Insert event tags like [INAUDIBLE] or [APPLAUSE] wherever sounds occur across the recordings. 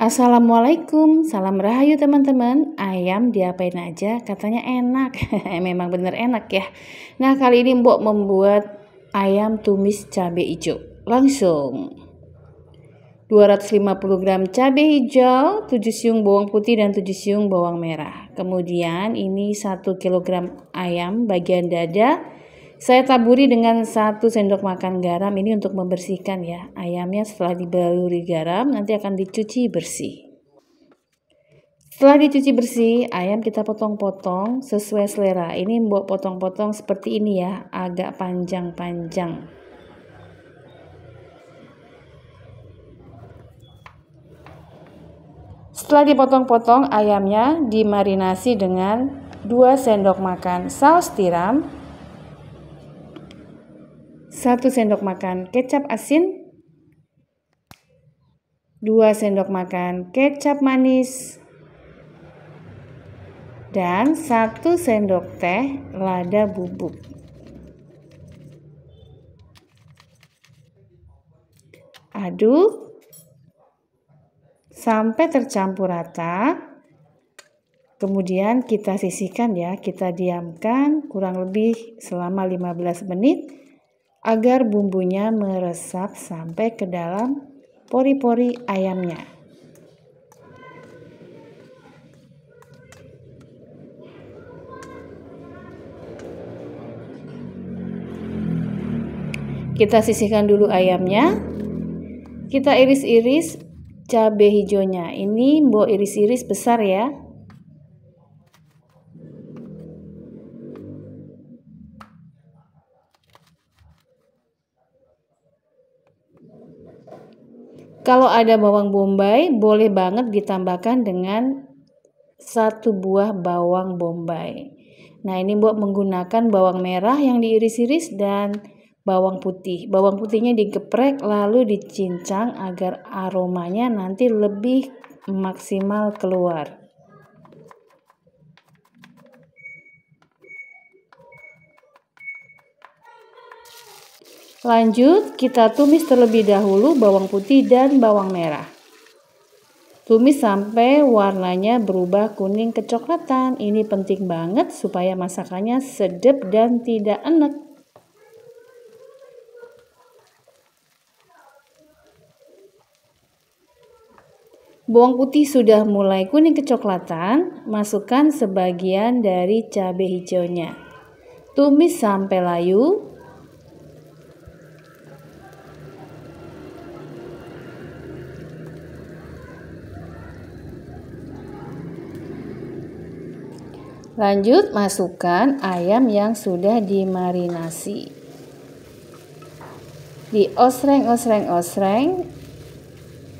Assalamualaikum, salam rahayu teman-teman. Ayam diapain aja katanya enak. [LAUGHS] Memang bener enak ya. Nah, kali ini Mbok membuat ayam tumis cabai hijau. Langsung 250 gram cabai hijau, 7 siung bawang putih dan 7 siung bawang merah. Kemudian ini 1 kg ayam bagian dada, saya taburi dengan satu sendok makan garam ini untuk membersihkan ya. Ayamnya setelah dibaluri garam nanti akan dicuci bersih. Setelah dicuci bersih, ayam kita potong-potong sesuai selera. Ini mbok potong-potong seperti ini ya, agak panjang-panjang. Setelah dipotong-potong ayamnya dimarinasi dengan 2 sendok makan saus tiram, 1 sendok makan kecap asin, 2 sendok makan kecap manis, dan 1 sendok teh lada bubuk. Aduk sampai tercampur rata. Kemudian kita sisihkan ya, kita diamkan kurang lebih selama 15 menit agar bumbunya meresap sampai ke dalam pori-pori ayamnya. Kita sisihkan dulu ayamnya. Kita iris-iris cabe hijaunya. Ini mbok iris-iris besar ya. Kalau ada bawang bombay, boleh banget ditambahkan dengan satu buah bawang bombay. Nah, ini buat menggunakan bawang merah yang diiris-iris dan bawang putih. Bawang putihnya digeprek lalu dicincang agar aromanya nanti lebih maksimal keluar. Lanjut, kita tumis terlebih dahulu bawang putih dan bawang merah. Tumis sampai warnanya berubah kuning kecoklatan. Ini penting banget supaya masakannya sedap dan tidak enek. Bawang putih sudah mulai kuning kecoklatan, masukkan sebagian dari cabai hijaunya. Tumis sampai layu, Lanjut masukkan ayam yang sudah dimarinasi. Di osreng-osreng-osreng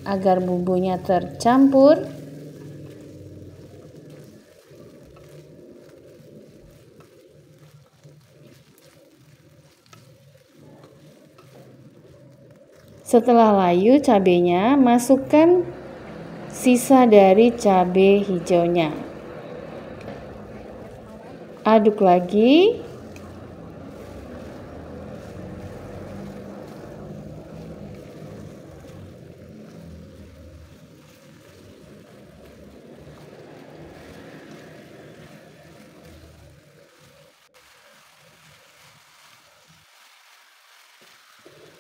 agar bumbunya tercampur. Setelah layu cabenya, masukkan sisa dari cabai hijaunya aduk lagi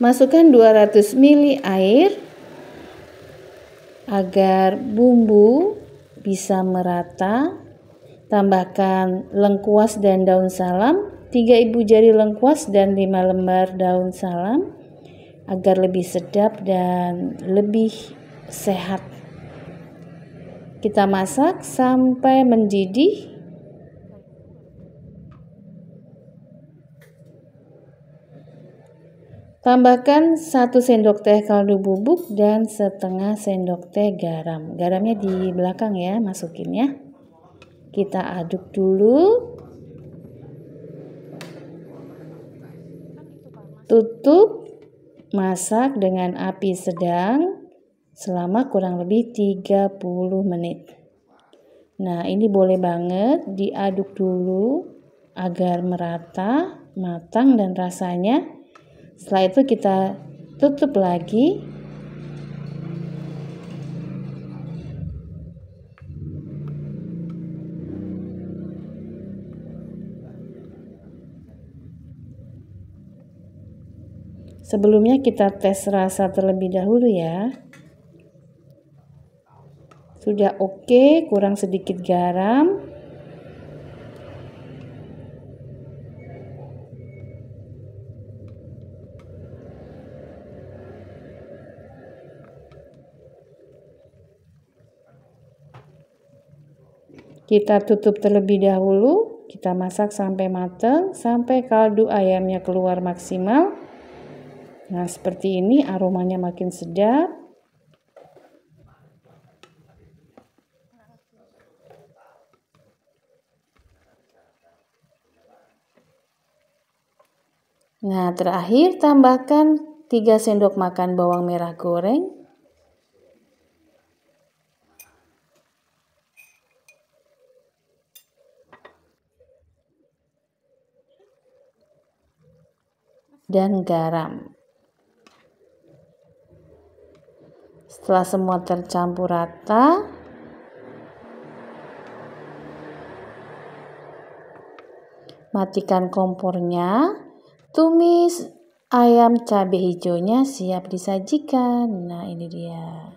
Masukkan 200 ml air agar bumbu bisa merata Tambahkan lengkuas dan daun salam, 3 ibu jari lengkuas dan 5 lembar daun salam agar lebih sedap dan lebih sehat. Kita masak sampai mendidih. Tambahkan 1 sendok teh kaldu bubuk dan setengah sendok teh garam. Garamnya di belakang ya, masukin ya. Kita aduk dulu. Tutup masak dengan api sedang selama kurang lebih 30 menit. Nah, ini boleh banget diaduk dulu agar merata, matang dan rasanya. Setelah itu kita tutup lagi Sebelumnya kita tes rasa terlebih dahulu ya. Sudah oke, okay, kurang sedikit garam. Kita tutup terlebih dahulu, kita masak sampai matang, sampai kaldu ayamnya keluar maksimal. Nah, seperti ini aromanya makin sedap. Nah, terakhir tambahkan 3 sendok makan bawang merah goreng. dan garam. Setelah semua tercampur rata, matikan kompornya. Tumis ayam cabai hijaunya siap disajikan. Nah, ini dia.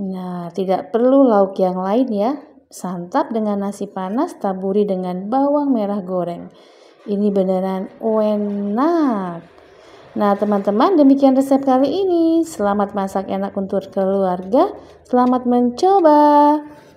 Nah, tidak perlu lauk yang lain ya. Santap dengan nasi panas, taburi dengan bawang merah goreng. Ini beneran enak. Nah teman-teman demikian resep kali ini. Selamat masak enak untuk keluarga. Selamat mencoba.